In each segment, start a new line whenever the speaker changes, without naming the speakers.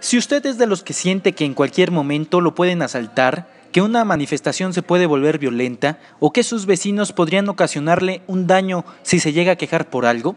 Si usted es de los que siente que en cualquier momento lo pueden asaltar, que una manifestación se puede volver violenta o que sus vecinos podrían ocasionarle un daño si se llega a quejar por algo,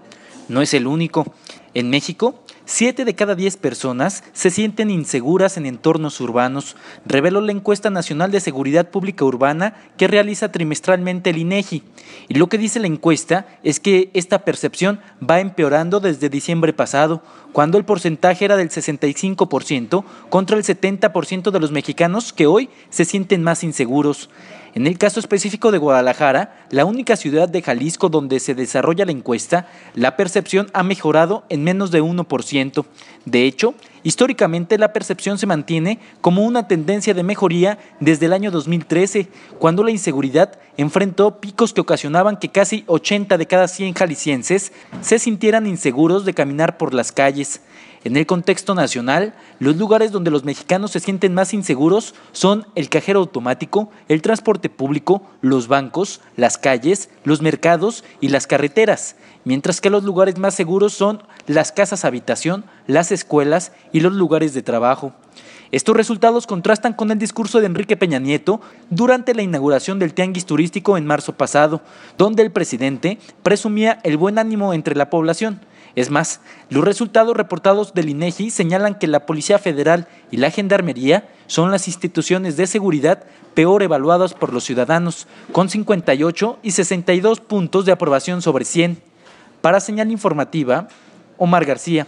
no es el único. En México, Siete de cada 10 personas se sienten inseguras en entornos urbanos, reveló la encuesta nacional de seguridad pública urbana que realiza trimestralmente el INEGI. Y lo que dice la encuesta es que esta percepción va empeorando desde diciembre pasado, cuando el porcentaje era del 65% contra el 70% de los mexicanos que hoy se sienten más inseguros. En el caso específico de Guadalajara, la única ciudad de Jalisco donde se desarrolla la encuesta, la percepción ha mejorado en menos de 1%. De hecho, históricamente la percepción se mantiene como una tendencia de mejoría desde el año 2013, cuando la inseguridad enfrentó picos que ocasionaban que casi 80 de cada 100 jaliscienses se sintieran inseguros de caminar por las calles. En el contexto nacional, los lugares donde los mexicanos se sienten más inseguros son el cajero automático, el transporte público, los bancos, las calles, los mercados y las carreteras, mientras que los lugares más seguros son las casas habitación, las escuelas y los lugares de trabajo. Estos resultados contrastan con el discurso de Enrique Peña Nieto durante la inauguración del Tianguis Turístico en marzo pasado, donde el presidente presumía el buen ánimo entre la población. Es más, los resultados reportados del INEGI señalan que la Policía Federal y la Gendarmería son las instituciones de seguridad peor evaluadas por los ciudadanos, con 58 y 62 puntos de aprobación sobre 100. Para señal informativa, Omar García.